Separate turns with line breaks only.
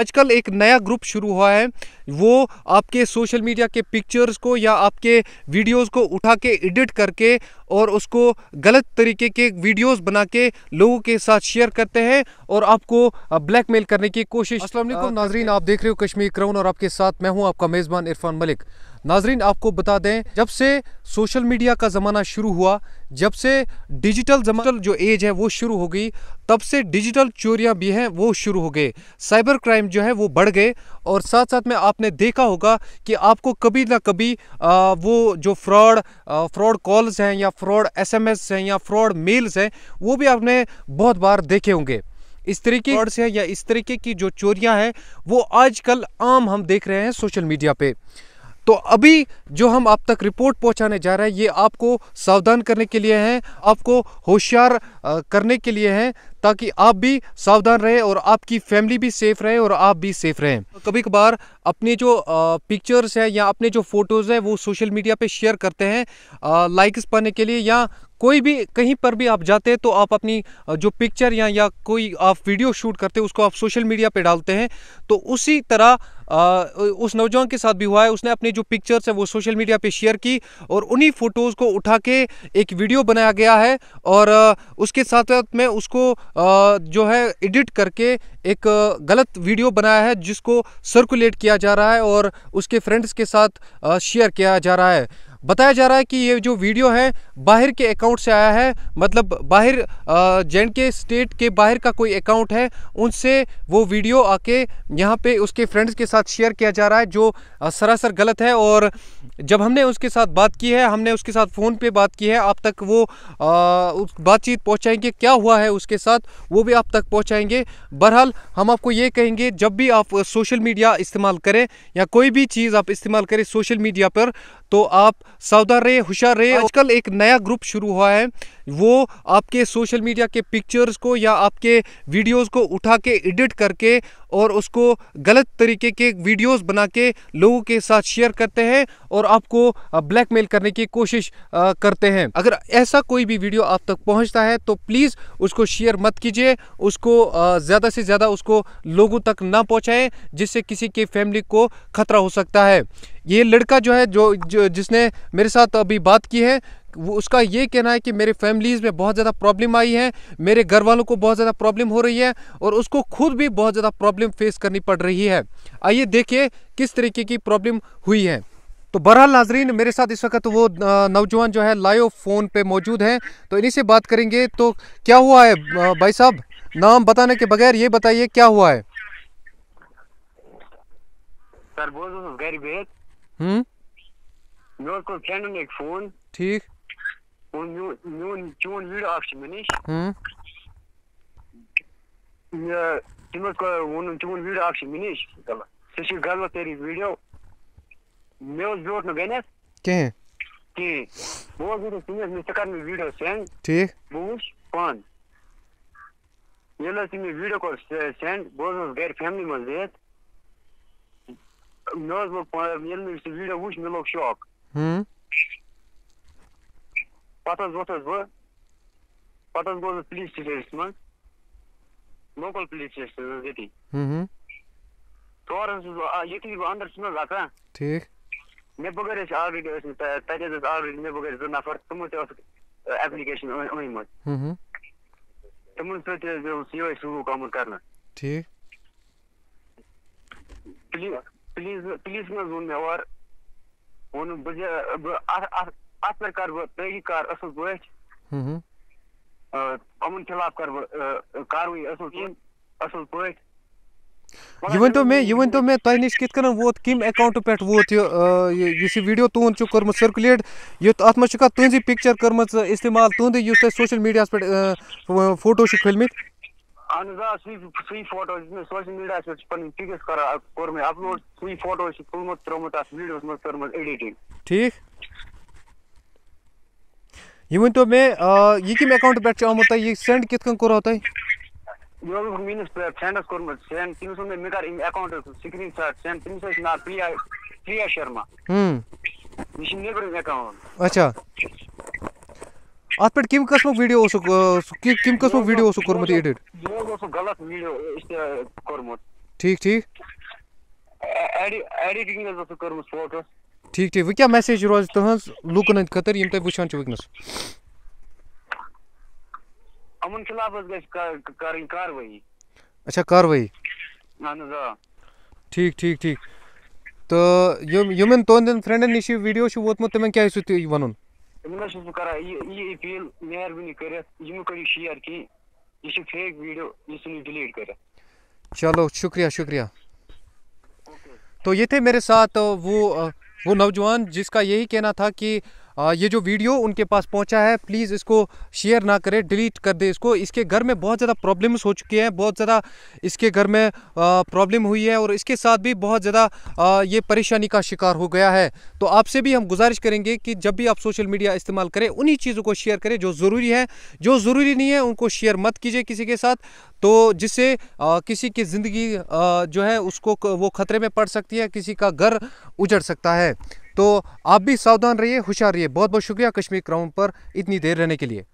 आजकल एक नया ग्रुप शुरू हुआ है वो आपके सोशल मीडिया के पिक्चर्स को या आपके वीडियोस को उठा के एडिट करके और उसको गलत तरीके के वीडियोस बना के लोगों के साथ शेयर करते हैं और आपको ब्लैकमेल करने की कोशिश असल नाजरीन आप देख रहे हो कश्मीर क्राउन और आपके साथ मैं हूँ आपका मेज़बान इरफान मलिक नाजरीन आपको बता दें जब से सोशल मीडिया का ज़माना शुरू हुआ जब से डिजिटल जमानल जो एज है वो शुरू हो गई तब से डिजिटल चोरियां भी हैं वो शुरू हो गए साइबर क्राइम जो है वो बढ़ गए और साथ साथ में आपने देखा होगा कि आपको कभी ना कभी आ, वो जो फ्रॉड फ्रॉड कॉल्स हैं या फ्रॉड एसएमएस हैं या फ्रॉड मेल्स हैं वो भी आपने बहुत बार देखे होंगे इस तरीके से या इस तरीके की जो चोरियाँ हैं वो आजकल आम हम देख रहे हैं सोशल मीडिया पर तो अभी जो हम आप तक रिपोर्ट पहुंचाने जा रहे हैं ये आपको सावधान करने के लिए हैं आपको होशियार करने के लिए हैं ताकि आप भी सावधान रहें और आपकी फैमिली भी सेफ रहे और आप भी सेफ रहें कभी कभार अपने जो पिक्चर्स हैं या अपने जो फ़ोटोज़ हैं वो सोशल मीडिया पे शेयर करते हैं लाइक्स पाने के लिए या कोई भी कहीं पर भी आप जाते हैं तो आप अपनी जो पिक्चर या या कोई आप वीडियो शूट करते हैं उसको आप सोशल मीडिया पे डालते हैं तो उसी तरह आ, उस नौजवान के साथ भी हुआ है उसने अपने जो पिक्चर्स हैं वो सोशल मीडिया पे शेयर की और उन्हीं फ़ोटोज़ को उठा के एक वीडियो बनाया गया है और उसके साथ साथ में उसको जो है एडिट करके एक गलत वीडियो बनाया है जिसको सर्कुलेट किया जा रहा है और उसके फ्रेंड्स के साथ शेयर किया जा रहा है बताया जा रहा है कि ये जो वीडियो है बाहर के अकाउंट से आया है मतलब बाहर जे के स्टेट के बाहर का कोई अकाउंट है उनसे वो वीडियो आके यहाँ पे उसके फ्रेंड्स के साथ शेयर किया जा रहा है जो सरासर गलत है और जब हमने उसके साथ बात की है हमने उसके साथ फ़ोन पे बात की है आप तक वो बातचीत पहुँचाएंगे क्या हुआ है उसके साथ वो भी आप तक पहुँचाएंगे बहरहाल हम आपको ये कहेंगे जब भी आप सोशल मीडिया इस्तेमाल करें या कोई भी चीज़ आप इस्तेमाल करें सोशल मीडिया पर तो आप सावधान रहे होशियार रहे आजकल एक नया ग्रुप शुरू हुआ है वो आपके सोशल मीडिया के पिक्चर्स को या आपके वीडियोस को उठा के एडिट करके और उसको गलत तरीके के वीडियोस बना के लोगों के साथ शेयर करते हैं और आपको ब्लैकमेल करने की कोशिश करते हैं अगर ऐसा कोई भी वीडियो आप तक पहुंचता है तो प्लीज़ उसको शेयर मत कीजिए उसको ज़्यादा से ज़्यादा उसको लोगों तक ना पहुँचाएँ जिससे किसी के फैमिली को खतरा हो सकता है ये लड़का जो है जो, जो जिसने मेरे साथ अभी बात की है वो उसका ये कहना है कि मेरे फैमिलीज़ में बहुत ज़्यादा प्रॉब्लम आई है मेरे घर वालों को बहुत ज़्यादा प्रॉब्लम हो रही है और उसको खुद भी बहुत ज़्यादा प्रॉब्लम फेस करनी पड़ रही है आइए देखिए किस तरीके की प्रॉब्लम हुई है तो बहरहाल नाजरीन मेरे साथ इस वक्त वो नौजवान जो है लाइव फ़ोन पे मौजूद हैं तो इन्हीं से बात करेंगे तो क्या हुआ है भाई साहब नाम बताने के बगैर ये बताइए क्या हुआ है
सर ಹ್ಞೂ ನೋಡ್ಕೊಂಡು ಫ್ರೆಂಡನಿಗೆ ಫೋನ್ ٹھیٖک ووٚن میون چون ویٖڈیو اَکھ چھُ مےٚ نِش ہۭں یہِ تٔمۍ حظ ووٚنُن چون ویٖڈیو اَکھ چھُ مےٚ نِش سُہ چھُ غلط طریٖق ویٖڈیو مےٚ حظ بیوٗٹھ نہٕ گۄڈٕنٮ۪تھ کِہیٖنۍ کِہیٖنۍ بہٕ حظ ووٚنُس تٔمِس مےٚ ژٕ کَر مےٚ ویٖڈیو سٮ۪نٛڈ ٹھیٖک بہٕ وٕچھ پانہٕ ییٚلہِ حظ تٔمۍ مےٚ ویٖڈیو کوٚر سٮ۪نٛڈ بہٕ حظ اوسُس گَرِ فیملی منٛز بِہِتھ مےٚ حظ لوٚگ ییٚلہِ مےٚ سُہ ویٖڈیو وُچھ مےٚ لوٚگ شاک پَتہٕ حظ ووٚتھُس بہٕ پَتہٕ حظ گوس بہٕ پُلیٖس سِٹیشنَس منٛز لوکَل پُلیٖس سِٹیشنَس منٛز ییٚتی تورٕ حظ چھُس بہٕ یُتھُے بہٕ اَنٛدر چھُس نہٕ حظ اَژان ٹھیٖک مےٚ بغٲر ٲسۍ آلریڈی ٲسۍ تَتہِ حظ ٲسۍ آلریڈی مےٚ بغٲر زٕ نفر تِمو تہِ ٲسٕکھ ایٚپلِکیشن أنمٕژ تِمن سۭتۍ تہِ حظ اوس یِہوٚے سلوٗک آمُت کرنہٕ ٹھیٖک پلیٖز پلیٖز مہٕ حظ ووٚن مےٚ اورٕ ووٚنُم بہٕ زِ بہٕ اَتھ اَتھ اَتھ پٮ۪ٹھ کَرٕ بہٕ تٲریٖخ کار اَصٕل پٲٹھۍ یِمَن خِلاف کَرٕ بہٕ کاروٲیی اَصٕل کِہیٖنۍ اَصٕل پٲٹھۍ
یہِ ؤنۍتو مےٚ یہِ ؤنۍتو مےٚ تۄہہِ نِش کِتھ کٔنۍ ووت کَمہِ اٮ۪کاوُنٛٹہٕ پٮ۪ٹھ ووت یہِ یُس یہِ ویٖڈیو تُہُنٛد چھُ کوٚرمُت سٔرکُلیٹ یُتھ اَتھ منٛز چھِ کانٛہہ تُہٕنٛزی پِکچَر کٔرمٕژ استعمال تُہُنٛدُے یُس تۄہہِ سوشَل میٖڈیاہَس پٮ۪ٹھ فوٹو چھِ کھٲلمٕتۍ
اہن حظ آ سُے سُے فوٹو یُس مےٚ سوشَل میٖڈیاہَس پٮ۪ٹھ چھِ پَنٕنۍ پِکٕس کَران کوٚر مےٚ اَپلوڈ سُے فوٹو چھِ تُلمُت ترٛوومُت اَتھ ویٖڈیوَس منٛز کٔرمٕژ ایڈِٹِنٛگ
ٹھیٖک یہِ ؤنۍتو مےٚ یہِ کمہِ اٮ۪کاوُنٛٹ پٮ۪ٹھ چھُ آمُت تۄہہِ یہِ سٮ۪نٛڈ کِتھ کٔنۍ کوٚروٕ تۄہہِ
یہِ حظ اوس میٛٲنِس فرٛٮ۪نٛڈَس کوٚرمُت سٮ۪نٛڈ تٔمِس ووٚن مےٚ مےٚ کَر اَمہِ اٮ۪کاوُنٛٹَس سِکریٖن شاٹ سٮ۪نٛڈ تٔمِس حظ چھُ ناو پِرٛیا پِرٛیا شرما
یہِ
چھِ نیٚبرِم اٮ۪کاوُنٛٹ
اچھا अत पे कस्म वीडियो कम कस्म वीडियो कर्मुत एडिट गलत ठीक ठीक ठीक ठीक वो क्या मैसेज रोज तुज लूकन हंद खतर यम तुम वुचान वनस अच्छा कारवाई ठीक ठीक ठीक तो यम तुंदन फ्रेंडन नीडियो वीडियो तुम क्या वन
یِمن چھُس بہٕ کران یہِ یہِ اپیٖل مہربٲنی کٔرِتھ یہِ مہٕ کٔرِو شِیر کِہیٖنۍ یہِ چھِ فیک ویٖڈیو یہِ ژھٕنِو ڈِلیٖٹ کٔرِتھ
चलो शुक्रिया शुक्रिया तो ये थे मेरे साथ वो वो नौजवान जिसका यही कहना था कि ये जो वीडियो उनके पास पहुंचा है प्लीज़ इसको शेयर ना करें डिलीट कर दे इसको इसके घर में बहुत ज़्यादा प्रॉब्लम्स हो चुके हैं बहुत ज़्यादा इसके घर में प्रॉब्लम हुई है और इसके साथ भी बहुत ज़्यादा ये परेशानी का शिकार हो गया है तो आपसे भी हम गुजारिश करेंगे कि जब भी आप सोशल मीडिया इस्तेमाल करें उन्हीं चीज़ों को शेयर करें जो ज़रूरी है जो ज़रूरी नहीं है उनको शेयर मत कीजिए किसी के साथ तो जिससे किसी की ज़िंदगी जो है उसको वो ख़तरे में पड़ सकती है किसी का घर उजड़ सकता है तो आप भी सावधान रहिए होशियार रहिए बहुत बहुत शुक्रिया कश्मीर क्राउन पर इतनी देर रहने के लिए